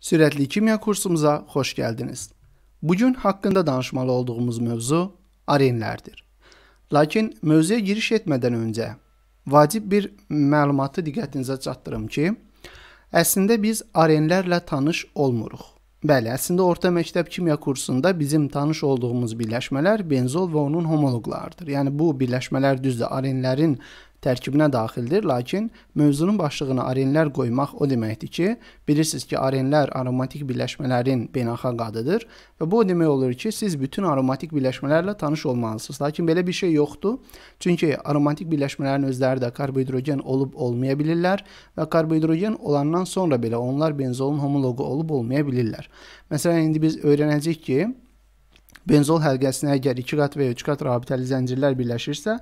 Sürətli kimya kursumuza xoş gəldiniz. Bu gün haqqında danışmalı olduğumuz mövzu arenlərdir. Lakin mövzuya giriş etmədən öncə vacib bir məlumatı diqqətinizə çatdırım ki, əslində biz arenlərlə tanış olmuruq. Bəli, əslində orta məktəb kimya kursunda bizim tanış olduğumuz birləşmələr benzol və onun homoloqlarıdır. Yəni bu birləşmələr düzdür, arenlərin tərkibinə daxildir, lakin mövzunun başlığına arenlər qoymaq o deməkdir ki, bilirsiniz ki, arenlər aromatik birləşmələrin beynəlxalq adıdır və bu o demək olur ki, siz bütün aromatik birləşmələrlə tanış olmalısınız. Lakin belə bir şey yoxdur. Çünki aromatik birləşmələrin özləri də karbohidrogen olub olmaya bilirlər və karbohidrogen olandan sonra belə onlar benzolun homoloqu olub olmaya bilirlər. Məsələn, indi biz öyrənəcəyik ki, Benzol həlqəsinə əgər 2 qat və ya 3 qat rabitəli zəncirlər birləşirsə,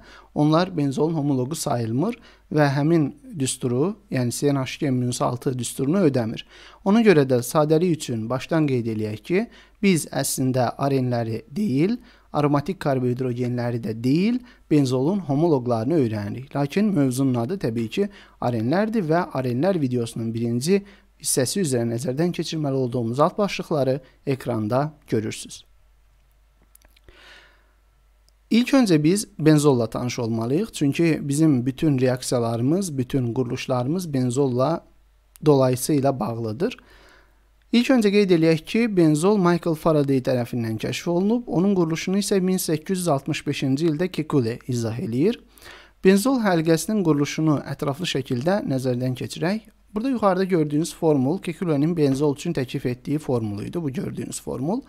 onlar benzolun homoloqu sayılmır və həmin düsturu, yəni CNH2-6 düsturunu ödəmir. Ona görə də sadəlik üçün başdan qeyd eləyək ki, biz əslində arenləri deyil, aromatik karbohidrogenləri də deyil, benzolun homoloqlarını öyrənirik. Lakin mövzunun adı təbii ki, arenlərdir və arenlər videosunun birinci hissəsi üzrə nəzərdən keçirməli olduğumuz alt başlıqları ekranda görürsüz. İlk öncə biz benzolla tanış olmalıyıq, çünki bizim bütün reaksiyalarımız, bütün quruluşlarımız benzolla dolayısıyla bağlıdır. İlk öncə qeyd eləyək ki, benzol Michael Faraday tərəfindən kəşf olunub, onun quruluşunu isə 1865-ci ildə Kekule izah eləyir. Benzol həlqəsinin quruluşunu ətraflı şəkildə nəzərdən keçirək. Burada yuxarıda gördüyünüz formul Kekulenin benzol üçün təklif etdiyi formulu idi, bu gördüyünüz formul.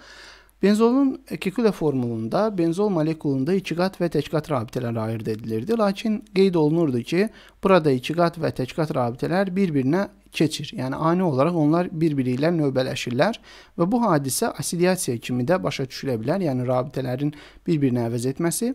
Benzolun Kekule formulunda benzol molekulunda içiqat və təkqat rabitələri ayırd edilirdi, lakin qeyd olunurdu ki, burada içiqat və təkqat rabitələr bir-birinə keçir. Yəni ani olaraq onlar bir-biri ilə növbələşirlər və bu hadisə asidiyasiya kimi də başa düşülə bilər, yəni rabitələrin bir-birini əvəz etməsi.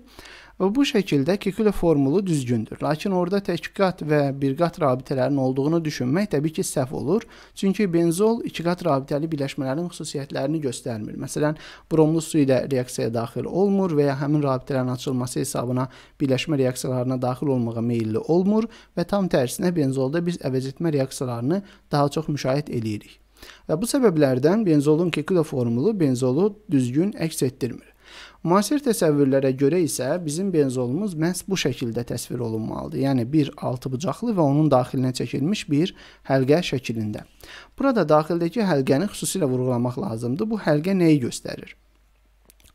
Və bu şəkildə kükülə formulu düzgündür. Lakin orada təkqat və birqat rabitələrin olduğunu düşünmək təbii ki, səhv olur. Çünki benzol ikiqat rabitəli birləşmələrin xüsusiyyətlərini göstərmir. Məsələn, bromlu su ilə reaksiyaya daxil olmur və ya həmin rabitələrin açılması hesabına birləşmə reaksiyalarına daxil olmağa meylli olmur və tam tərsinə benzolda biz əvəzetmə reaksiyalarını daha çox müşahidə eləyirik. Və bu səbəblərdən benzolun kekula formulu benzolu düzgün əks etdirmir. Müasir təsəvvürlərə görə isə bizim benzolumuz məhz bu şəkildə təsvir olunmalıdır. Yəni bir altı bucaqlı və onun daxilinə çəkilmiş bir həlqə şəklində. Burada daxildəki həlqəni xüsusilə vurğulamaq lazımdır. Bu həlqə nəyi göstərir?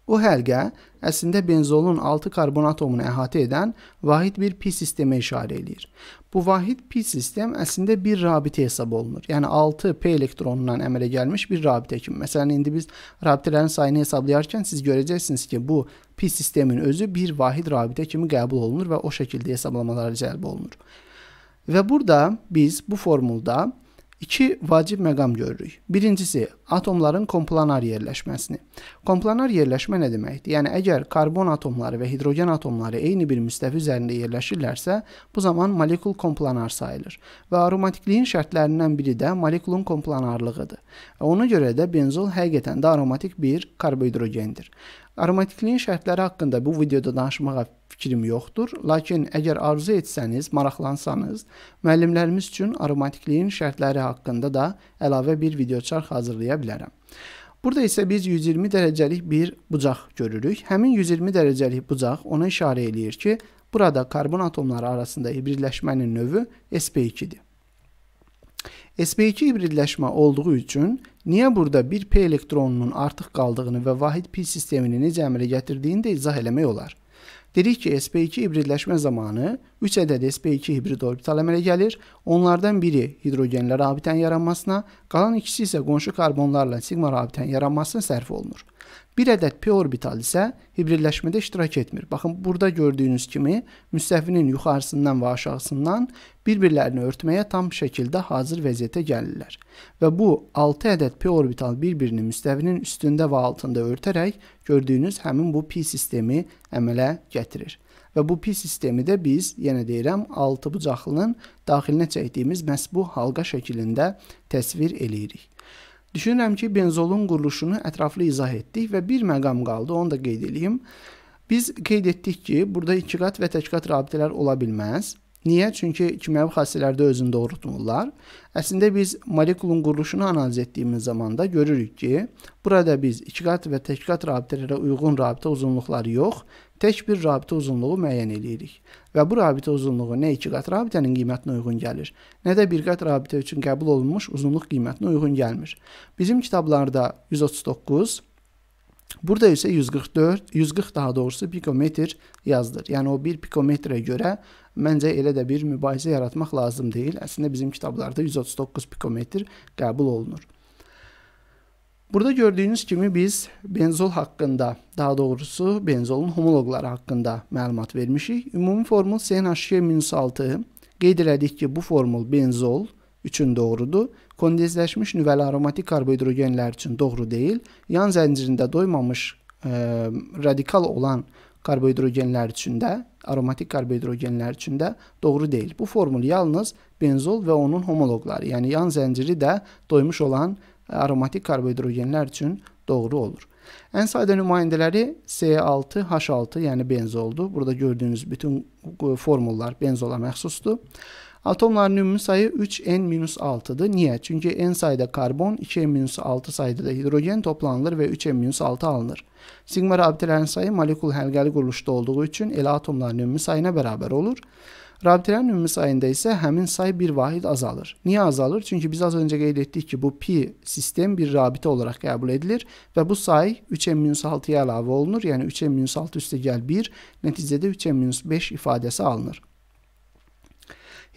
Bu həlqə əslində benzolun 6 karbon atomunu əhatə edən vahid bir pi sistemə işarə eləyir. Bu vahid pi sistem əslində bir rabitə hesab olunur. Yəni 6 p elektronundan əmələ gəlmiş bir rabitə kimi. Məsələn, indi biz rabitələrin sayını hesablayarkən siz görəcəksiniz ki, bu pi sistemin özü bir vahid rabitə kimi qəbul olunur və o şəkildə hesablamalara cəlb olunur. Və burada biz bu formulda iki vacib məqam görürük. Birincisi, atomların komplanar yerləşməsini. Komplanar yerləşmə nə deməkdir? Yəni əgər karbon atomları və hidrogen atomları eyni bir müstəvi üzərində yerləşirlərsə, bu zaman molekul komplanar sayılır. Və aromatikliyin şərtlərindən biri də molekulun komplanarlığıdır. Ona görə də benzol həqiqətən də aromatik bir karbohidrogendir. Aromatikliyin şərtləri haqqında bu videoda danışmağa fikrim yoxdur, lakin əgər arzu etsəniz, maraqlansanız, müəllimlərimiz üçün aromatikliyin şərtləri haqqında da əlavə bir video çarx hazırlaya bilərəm. Burada isə biz 120 dərəcəlik bir bucaq görürük. Həmin 120 dərəcəlik bucaq ona işarə eləyir ki, burada karbon atomları arasında hibridləşmənin növü sp2-dir. sp2 hibridləşmə olduğu üçün niyə burada bir p elektronunun artıq qaldığını və vahid pi sistemini necə əmələ gətirdiyini də izah eləmək olar. Dedik ki, SP2 hibridləşmə zamanı 3 ədəd SP2 hibrid orbital əmələ gəlir. Onlardan biri hidrogenlə rabitənin yaranmasına, qalan ikisi isə qonşu karbonlarla sigma rabitənin yaranmasına sərf olunur. Bir ədəd p orbital isə hibrilləşmədə iştirak etmir. Baxın, burada gördüyünüz kimi müstəvinin yuxarısından və aşağısından bir-birlərini örtməyə tam şəkildə hazır vəziyyətə gəlirlər. Və bu 6 ədəd p orbital bir-birini müstəvinin üstündə və altında örtərək gördüyünüz həmin bu pi sistemi əmələ gətirir. Və bu pi sistemi də biz, yenə deyirəm, 6 bucaqlının daxilinə çəkdiyimiz məhz bu halqa şəklində təsvir eləyirik. Düşünürəm ki, benzolun quruluşunu ətraflı izah etdik və bir məqam qaldı, onu da qeyd edeyim. Biz qeyd etdik ki, burada ikiqat və təkqat rabitələr ola bilməz. Niyə? Çünki kimyəvi xassələrdə özünü doğrultmurlar. Əslində biz molekulun quruluşunu analiz etdiyimiz zaman da görürük ki, burada biz ikiqat və təkqat rabitələrə uyğun rabitə uzunluqları yox, tək bir rabitə uzunluğu müəyyən eləyirik və bu rabitə uzunluğu nə 2 qat rabitənin qiymətinə uyğun gəlir, nə də 1 qat rabitə üçün qəbul olunmuş uzunluq qiymətinə uyğun gəlmir. Bizim kitablarda 139 Burada isə 144, 140 daha doğrusu pikometr yazdır. Yəni o 1 pikometrə görə məncə elə də bir mübahisə yaratmaq lazım deyil. Əslində bizim kitablarda 139 pikometr qəbul olunur. Burada gördüyünüz kimi biz benzol haqqında, daha doğrusu benzolun homoloqları haqqında məlumat vermişik. Ümumi formul CNH2-6 qeyd elədik ki, bu formul benzol üçün doğrudur. Kondensləşmiş nüvəli aromatik karbohidrogenlər üçün doğru deyil. Yan zəncirində doymamış e, radikal olan karbohidrogenlər üçün də, aromatik karbohidrogenlər üçün də doğru deyil. Bu formul yalnız benzol və onun homoloqları, yəni yan zənciri də doymuş olan aromatik karbohidrogenlər üçün doğru olur. Ən sadə nümayəndələri C6H6, yəni benzoldur. Burada gördüyünüz bütün formullar benzola məxsusdur. Atomların ümumi sayı 3n-6-dır. Niyə? Çünki n sayda karbon, 2n-6 sayda da hidrogen toplanılır və 3n-6 alınır. Sigma rabitələrin sayı molekul həlqəli quruluşda olduğu üçün elə atomların ümumi sayına bərabər olur. Rabitelerin ümumi ise isə həmin say bir vahid azalır. Niye azalır? Çünkü biz az önce qeyd etdik ki, bu pi sistem bir rabite olarak kabul edilir ve bu say 3m-6-ya əlavə olunur, yəni 3m-6 üstə gəl 1, nəticədə 3m-5 ifadesi alınır.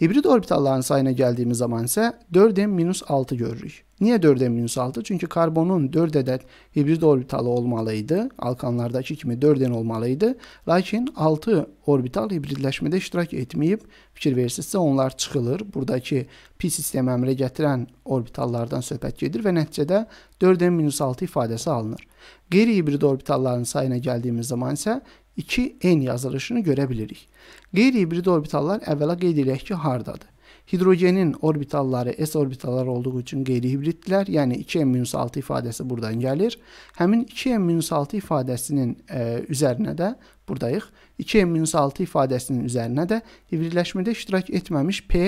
Hibrid orbitalların sayına geldiğimiz zaman isə 4m-6 görürük. Niyə 4-ə minus 6? Çünki karbonun 4 ədəd hibrid orbitalı olmalı idi. Alkanlardakı kimi 4 n olmalı idi. Lakin 6 orbital hibridləşmədə iştirak etməyib. Fikir versinizsə onlar çıxılır. Buradakı pi sistemi əmrə gətirən orbitallardan söhbət gedir və nəticədə 4n-6 ifadəsi alınır. Qeyri-hibrid orbitalların sayına gəldiyimiz zaman isə 2n yazılışını görə bilirik. Qeyri-hibrid orbitallar əvvəla qeyd edək ki, hardadır? Hidrogenin orbitalları s orbitallar olduğu üçün qeyri-hibriddirlər. Yəni 2m-6 ifadəsi buradan gəlir. Həmin 2m-6 ifadəsinin ə, e, üzərinə də buradayıq. 2m-6 ifadəsinin üzərinə də hibridləşmədə iştirak etməmiş p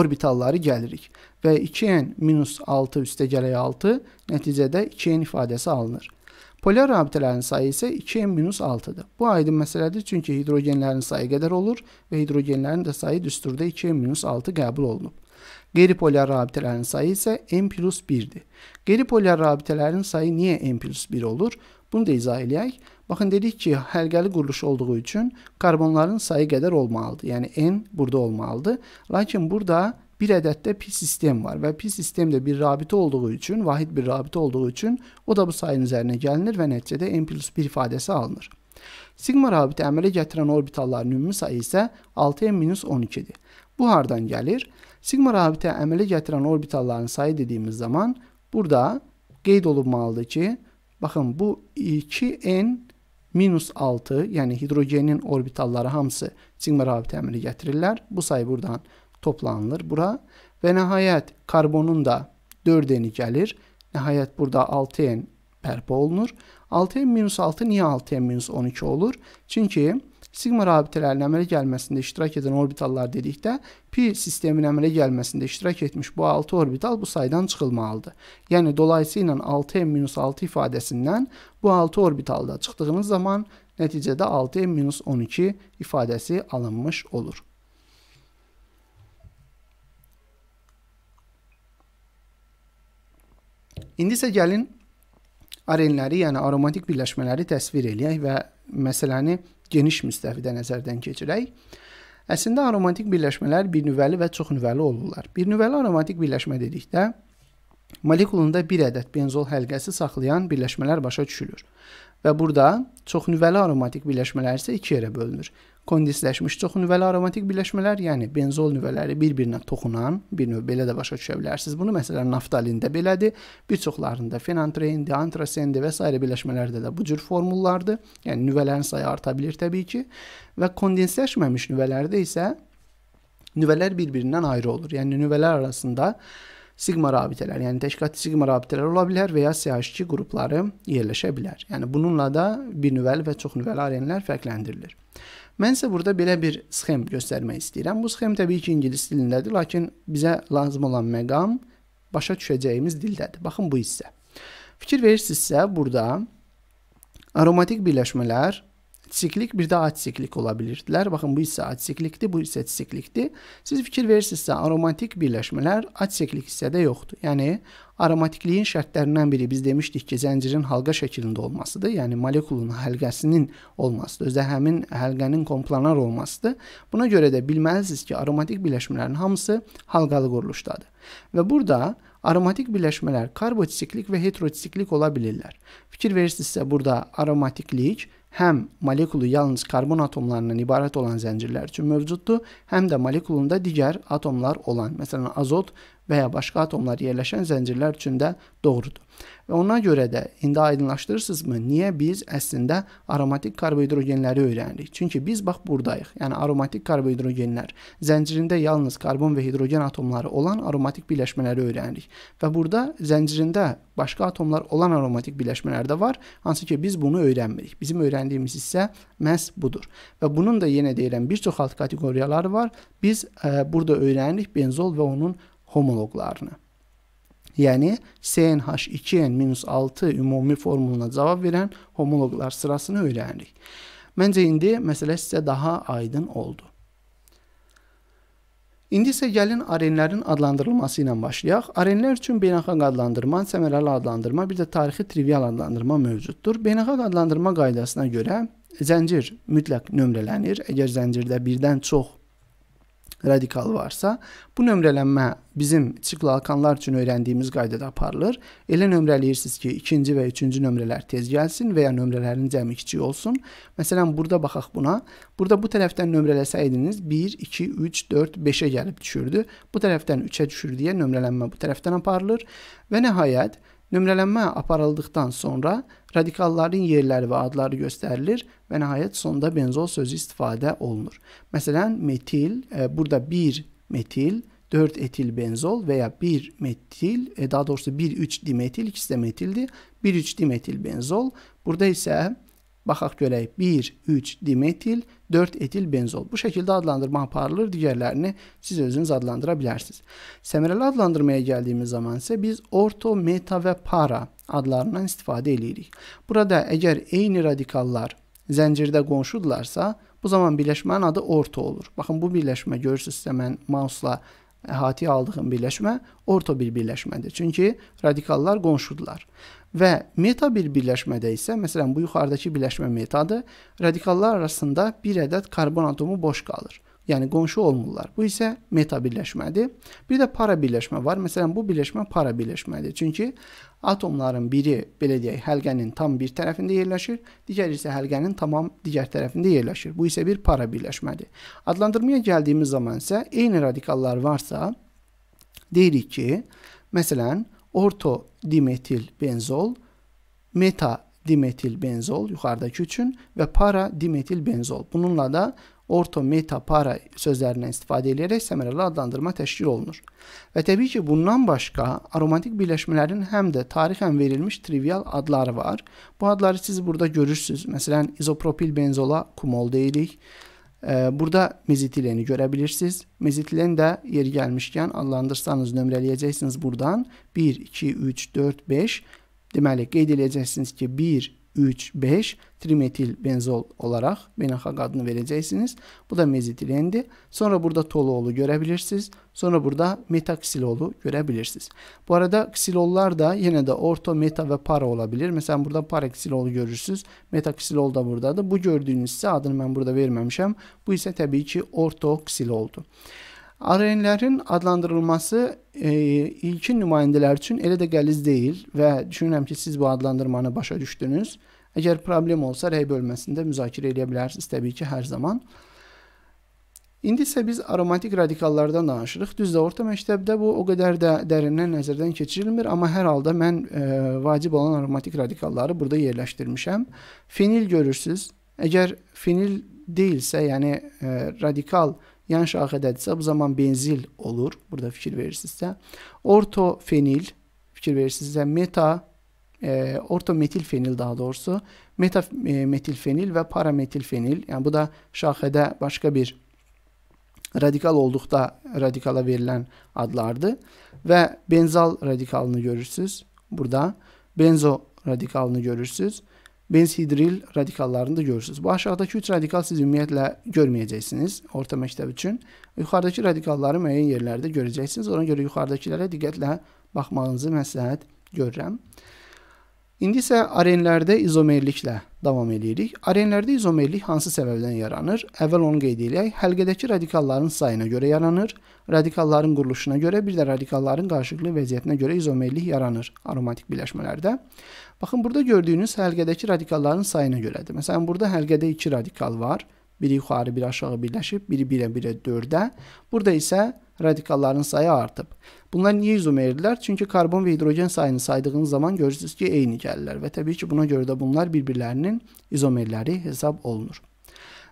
orbitalları gəlirik və 2n-6 üstə gələk 6 nəticədə 2n ifadəsi alınır. Polar rabitələrin sayı isə 2m-6-dır. Bu aydın məsələdir, çünki hidrogenlərin sayı qədər olur və hidrogenlərin də sayı düsturda 2m-6 qəbul olunub. Qeyri-polyar rabitələrin sayı isə n plus 1-dir. Qeyri-polyar rabitələrin sayı niyə n plus 1 olur? Bunu da izah eləyək. Baxın, dedik ki, həlqəli quruluş olduğu üçün karbonların sayı qədər olmalıdır. Yəni, n burada olmalıdır. Lakin burada bir ədəd də pi sistem var və pi sistem də bir rabitə olduğu üçün, vahid bir rabitə olduğu üçün o da bu sayının üzərinə gəlinir və nəticədə n plus 1 ifadəsi alınır. Sigma rabitə əmələ gətirən orbitalların ümumi sayı isə 6n-12-dir. Bu hardan gəlir? Sigma rabitə əmələ gətirən orbitalların sayı dediyimiz zaman burada qeyd olunmalıdır ki, baxın bu 2n minus 6, yəni hidrogenin orbitalları hamısı sigma rabitə əmələ gətirirlər. Bu sayı buradan 6 toplanılır bura və nəhayət karbonun da 4n-i gəlir. Nəhayət burada 6n bərpa olunur. 6n-6 niyə 6n-12 olur? Çünki sigma rabitələrinin əmələ gəlməsində iştirak edən orbitallar dedikdə pi sistemin əmələ gəlməsində iştirak etmiş bu 6 orbital bu saydan çıxılmalıdır. Yəni dolayısıyla 6n-6 ifadəsindən bu 6 orbitalda çıxdığınız zaman nəticədə 6n-12 ifadəsi alınmış olur. İndi isə gəlin arenləri, yəni aromatik birləşmələri təsvir eləyək və məsələni geniş müstəvidə nəzərdən keçirək. Əslində aromatik birləşmələr birnüvəli və çoxnüvəli olurlar. Birnüvəli aromatik birləşmə dedikdə molekulunda bir ədəd benzol həlqəsi saxlayan birləşmələr başa düşülür. Və burada çoxnüvəli aromatik birləşmələr isə iki yerə bölünür kondisləşmiş çoxu nüvəli aromatik birləşmələr, yəni benzol nüvələri bir-birinə toxunan, bir növ belə də başa düşə bilərsiniz. Bunu məsələn naftalində belədir. Bir çoxlarında fenantrein, deantrasen və s. birləşmələrdə də bu cür formullardır. Yəni nüvələrin sayı arta bilər təbii ki. Və kondensləşməmiş nüvələrdə isə nüvələr bir-birindən ayrı olur. Yəni nüvələr arasında sigma rabitələr, yəni təşkilatlı sigma rabitələr ola bilər və ya CH2 qrupları yerləşə bilər. Yəni bununla da bir nüvəli və çox nüvəli arenlər fərqləndirilir. Mən isə burada belə bir sxem göstərmək istəyirəm. Bu sxem təbii ki, ingilis dilindədir, lakin bizə lazım olan məqam başa düşəcəyimiz dildədir. Baxın bu hissə. Fikir verirsinizsə, burada aromatik birləşmələr siklik, bir də atiklik ola bilirdilər. Baxın bu isə atiklikdir, bu isə siklikdir. Siz fikir verirsinizsə, aromatik birləşmələr atiklik hissədə yoxdur. Yəni aromatikliyin şərtlərindən biri biz demişdik ki, zəncirin halqa şəklində olmasıdır. Yəni molekulun həlqəsinin olmasıdır. Özdə həmin həlqənin komplanar olmasıdır. Buna görə də bilməlisiniz ki, aromatik birləşmələrin hamısı halqalı quruluşdadır. Və burada aromatik birləşmələr karbotiklik və heterotiklik ola bilirlər. Fikir verirsinizsə, burada aromatiklik hem molekülü yalnız karbon atomlarından ibaret olan zincirler için mövcuttu hem de molekülünde diğer atomlar olan mesela azot və ya başqa atomlar yerləşən zəncirlər üçün də doğrudur. Və ona görə də indi aydınlaşdırırsınızmı? Niyə biz əslində aromatik karbohidrogenləri öyrənirik? Çünki biz bax burdayıq. Yəni aromatik karbohidrogenlər zəncirində yalnız karbon və hidrogen atomları olan aromatik birləşmələri öyrənirik. Və burada zəncirində başqa atomlar olan aromatik birləşmələr də var, hansı ki biz bunu öyrənmirik. Bizim öyrəndiyimiz isə məhz budur. Və bunun da yenə deyirəm bir çox alt kateqoriyaları var. Biz ə, e, burada öyrənirik benzol və onun homoloqlarını. Yəni CnH2n-6 ümumi formuluna cavab verən homoloqlar sırasını öyrənirik. Məncə indi məsələ sizə daha aydın oldu. İndi isə gəlin arenlərin adlandırılması ilə başlayaq. Arenlər üçün beynəlxalq adlandırma, səmərəli adlandırma, bir də tarixi trivial adlandırma mövcuddur. Beynəlxalq adlandırma qaydasına görə zəncir mütləq nömrələnir. Əgər zəncirdə birdən çox radikal varsa, bu nömrələnmə bizim sikl alkanlar üçün öyrəndiyimiz qaydada aparılır. Elə nömrələyirsiniz ki, ikinci və üçüncü nömrələr tez gəlsin və ya nömrələrin cəmi kiçik olsun. Məsələn, burada baxaq buna. Burada bu tərəfdən nömrələsəydiniz 1, 2, 3, 4, 5-ə gəlib düşürdü. Bu tərəfdən 3-ə düşür deyə nömrələnmə bu tərəfdən aparılır və nəhayət, Nömrələnmə aparıldıktan sonra radikalların yerləri və adları göstərilir və nəhayət sonda benzol sözü istifadə olunur. Məsələn, metil, e, burada 1 metil, 4 etil benzol və ya 1 metil, e, daha doğrusu 1 3 dimetil, ikisi də metildir. 1 3 dimetil benzol. Burada isə Baxaq görək 1, 3 dimetil, 4 etil benzol. Bu şəkildə adlandırma aparılır, digərlərini siz özünüz adlandıra bilərsiniz. Səmərəli adlandırmaya gəldiyimiz zaman isə biz orto, meta və para adlarından istifadə edirik. Burada əgər eyni radikallar zəncirdə qonşudurlarsa, bu zaman birləşmənin adı orto olur. Baxın bu birləşmə görürsüz sizə mən mausla əhatəyə aldığım birləşmə orto bir birləşmədir. Çünki radikallar qonşudurlar. Və meta bir birləşmədə isə, məsələn, bu yuxarıdakı birləşmə metadır, radikallar arasında bir ədəd karbon atomu boş qalır. Yəni qonşu olmurlar. Bu isə meta birləşmədir. Bir də para birləşmə var. Məsələn, bu birləşmə para birləşmədir. Çünki atomların biri, belə deyək, həlqənin tam bir tərəfində yerləşir, digəri isə həlqənin tamam digər tərəfində yerləşir. Bu isə bir para birləşmədir. Adlandırmaya gəldiyimiz zaman isə eyni radikallar varsa, deyirik ki, məsələn, orto dimetil benzol, meta dimetil benzol yukarıdaki üçün ve para dimetil benzol. Bununla da orto, meta, para sözlerinden istifade edilerek səmərəli adlandırma teşkil olunur. Ve tabii ki, bundan başka aromatik birləşmələrin həm də tarixən verilmiş trivial adları var. Bu adları siz burada görürsünüz. Mesela izopropil benzola kumol deyilik. Burada mezitileni görə bilirsiniz. Mezitilen də yeri gəlmişkən adlandırsanız nömrələyəcəksiniz buradan. 1, 2, 3, 4, 5. Deməli, qeyd edəcəksiniz ki, 1, 3, 5 trimetil benzol olaraq beynəlxalq adını verəcəksiniz. Bu da mezitilendir. Sonra burada toluolu görə bilirsiniz. Sonra burada metaksilolu görə bilirsiniz. Bu arada ksilollar da yenə də orto, meta və para ola bilir. Məsələn burada paraksilolu görürsünüz. Metaksilol da buradadır. Bu gördüyünüz isə adını mən burada verməmişəm. Bu isə təbii ki orto ksiloldur. RNA-lərin adlandırılması e, ilkin nümayəndələr üçün elə də qəliz deyil və düşünürəm ki, siz bu adlandırmanı başa düşdünüz. Əgər problem olsa rəy bölməsində müzakirə edə bilərsiniz təbii ki, hər zaman. İndi isə biz aromatik radikallardan danışırıq. Düzdür, orta məktəbdə bu o qədər də dərindən nəzərdən keçirilmir, amma hər halda mən e, vacib olan aromatik radikalları burada yerləşdirmişəm. Fenil görürsüz. Əgər fenil deyilsə, yəni e, radikal radikal Yan akıdet ise bu zaman benzil olur. Burada fikir verirsizse. Ortofenil fikir verirsizse meta e, ortometilfenil daha doğrusu metametilfenil e, ve parametilfenil yani bu da şahede başka bir radikal oldukta radikala verilen adlardı ve benzal radikalını görürsüz burada benzo radikalını görürsüz. benzhidril radikallarını da görürsüz. Bu aşağıdakı üç radikal siz ümumiyyətlə görməyəcəksiniz orta məktəb üçün. Yuxarıdakı radikalları müəyyən yerlərdə görəcəksiniz. Ona görə yuxarıdakilərə diqqətlə baxmağınızı məsləhət görürəm. İndi isə arenlərdə izomerliklə davam edirik. Arenlərdə izomerlik hansı səbəbdən yaranır? Əvvəl onu qeyd edək. Həlqədəki radikalların sayına görə yaranır, radikalların quruluşuna görə, bir də radikalların qarşılıqlı vəziyyətinə görə izomerlik yaranır aromatik birləşmələrdə. Baxın, burada gördüyünüz həlqədəki radikalların sayına görədir. Məsələn, burada həlqədə 2 radikal var. Biri yuxarı, biri aşağı birləşib, biri 1-ə, 1-ə, 4-ə. Burada isə radikalların sayı artıb. Bunlar niyə izomerdirlər? Çünki karbon və hidrogen sayını saydığınız zaman görürsünüz ki, eyni gəlirlər və təbii ki, buna görə də bunlar bir-birlərinin izomerləri hesab olunur.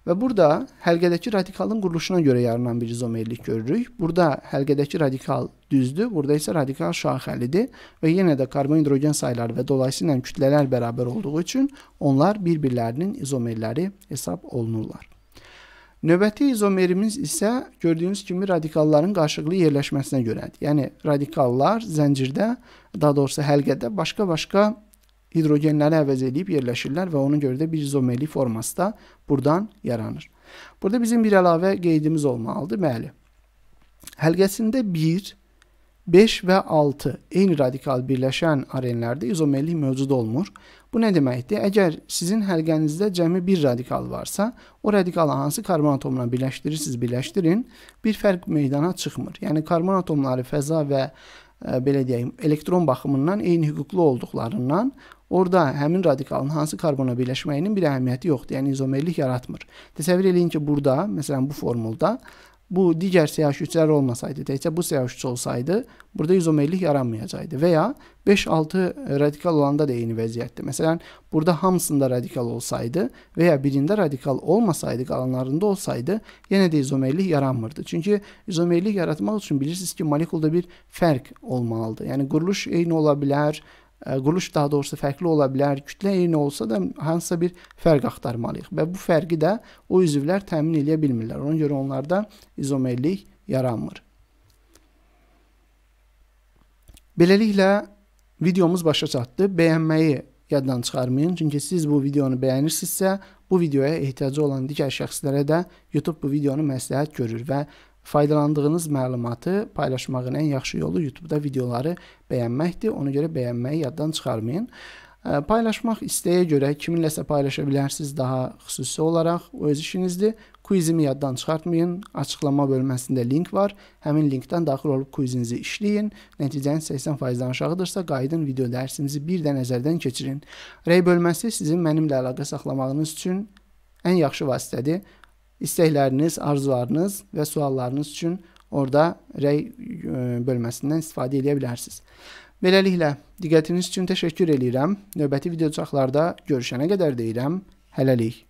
Və burada həlqədəki radikalın quruluşuna görə yaranan bir izomerlik görürük. Burada həlqədəki radikal düzdür, burada isə radikal şaxəlidir və yenə də karbon hidrogen sayları və dolayısıyla kütlələr bərabər olduğu üçün onlar bir-birlərinin izomerləri hesab olunurlar. Növbəti izomerimiz isə gördüyünüz kimi radikalların qarşılıqlı yerləşməsinə görədir. Yəni radikallar zəncirdə, daha doğrusu həlqədə başqa-başqa hidrogenləri əvəz edib yerləşirlər və ona görə də bir izomerli forması da buradan yaranır. Burada bizim bir əlavə qeydimiz olmalıdır. Bəli. Həlqəsində 1 5 və 6 eyni radikal birləşən RNA-lərdə izomerlik mövcud olmur. Bu nə deməkdir? Əgər sizin həlqənizdə cəmi bir radikal varsa, o radikalı hansı karbon atomuna birləşdirirsiniz, birləşdirin, bir fərq meydana çıxmır. Yəni karbon atomları fəza və ə, e, belə deyim, elektron baxımından eyni hüquqlu olduqlarından Orda həmin radikalın hansı karbona birləşməyinin bir əhəmiyyəti yoxdur. Yəni izomerlik yaratmır. Təsəvvür eləyin ki, burada, məsələn bu formulda bu diğer CH3'ler olmasaydı, təkcə bu CH3 olsaydı, burada izomerlik yaranmayacaktı. Veya 5-6 radikal olanda da eyni vəziyyətdir. Mesela burada hamısında radikal olsaydı veya birinde radikal olmasaydı, qalanlarında olsaydı, yenə də izomerlik yaranmırdı. Çünkü izomerlik yaratmaq üçün bilirsiniz ki, molekulda bir fark olmalıdır. Yani quruluş eyni olabilir. quruluş daha doğrusu fərqli ola bilər, kütlə eyni olsa da hansısa bir fərq axtarmalıyıq və bu fərqi də o üzvlər təmin edə bilmirlər. Ona görə onlarda izomerlik yaranmır. Beləliklə videomuz başa çatdı. Bəyənməyi yaddan çıxarmayın. Çünki siz bu videonu bəyənirsinizsə, bu videoya ehtiyacı olan digər şəxslərə də YouTube bu videonu məsləhət görür və Faydalandığınız məlumatı paylaşmağın ən yaxşı yolu YouTube-da videoları bəyənməkdir. Ona görə bəyənməyi yaddan çıxarmayın. Paylaşmaq istəyə görə kiminləsə paylaşa bilərsiniz daha xüsusi olaraq. O öz işinizdir. Quizimi yaddan çıxartmayın. Açıqlama bölməsində link var. Həmin linkdən daxil olub quizinizi işləyin. Nəticəniz 80%-dən aşağıdırsa, qayıdın video dərsimizi bir də nəzərdən keçirin. Rəy bölməsi sizin mənimlə əlaqə saxlamağınız üçün ən yaxşı vasitədir istəkləriniz, arzularınız və suallarınız üçün orada rəy e, bölməsindən istifadə edə bilərsiniz. Beləliklə, diqqətiniz üçün təşəkkür edirəm. Növbəti videoçaqlarda görüşənə qədər deyirəm. Hələlik.